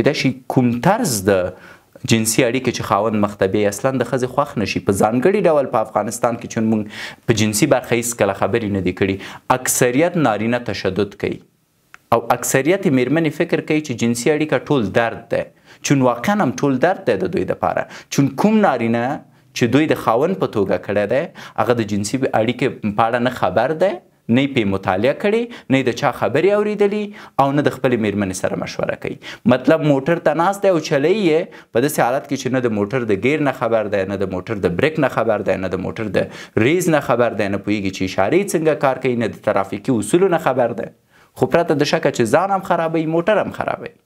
کېدای شي کوم طرز د جنسي اړیکې چې خاوند مختبی اصلا د ښځې خوښ نشي په ځانګړي ډول په افغانستان کې چې موږ په جنسي برخه هیڅ کله خبرې نه دي کړي اکثریت نارینه تشدد کوي او اکثریت میرمنې فکر کوي چې جنسي اړیکه ټول درد ده چون واقعا هم ټول درد ده د دوی لپاره چون کوم نارینه چې دوی د خاون په توګه کړی دی هغه د جنسي اړیکې په اړه نه خبر دی نه په مطالعه کړي نه د چا خبرې اوریدلې او نه د خپل میرمنې سره مشوره کوي مطلب موټر ته ناست دی او چلی یې په داسې حالت کې چې نه د موټر د ګیر نه خبر دی نه د موټر د بریک نه خبر دی نه د موټر د ریز نه خبر دی نه پوهیږي چې اشارې څنګه کار کوي نه د ترافیکي اصولو نه خبر دی خو پرته د شکه چې ځان هم خرابوي موټر هم خرابوي